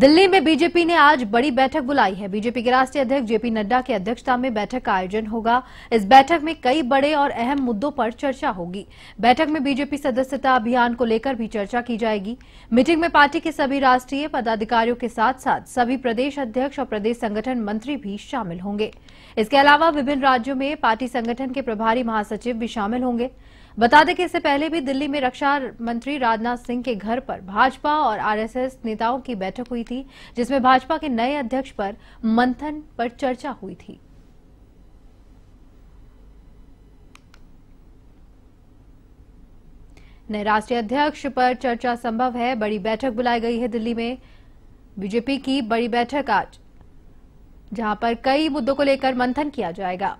दिल्ली में बीजेपी ने आज बड़ी बैठक बुलाई है बीजेपी के राष्ट्रीय अध्यक्ष जेपी नड्डा की अध्यक्षता में बैठक का आयोजन होगा इस बैठक में कई बड़े और अहम मुद्दों पर चर्चा होगी बैठक में बीजेपी सदस्यता अभियान को लेकर भी चर्चा की जाएगी मीटिंग में पार्टी के सभी राष्ट्रीय पदाधिकारियों के साथ साथ सभी प्रदेश अध्यक्ष और प्रदेश संगठन मंत्री भी शामिल होंगे इसके अलावा विभिन्न राज्यों में पार्टी संगठन के प्रभारी महासचिव भी शामिल होंगे बता दें कि इससे पहले भी दिल्ली में रक्षा मंत्री राजनाथ सिंह के घर पर भाजपा और आरएसएस नेताओं की बैठक हुई थी जिसमें भाजपा के नए अध्यक्ष पर मंथन पर चर्चा हुई थी नए राष्ट्रीय अध्यक्ष पर चर्चा संभव है बड़ी बैठक बुलाई गई है दिल्ली में बीजेपी की बड़ी बैठक आज जहां पर कई मुद्दों को लेकर मंथन किया जाएगा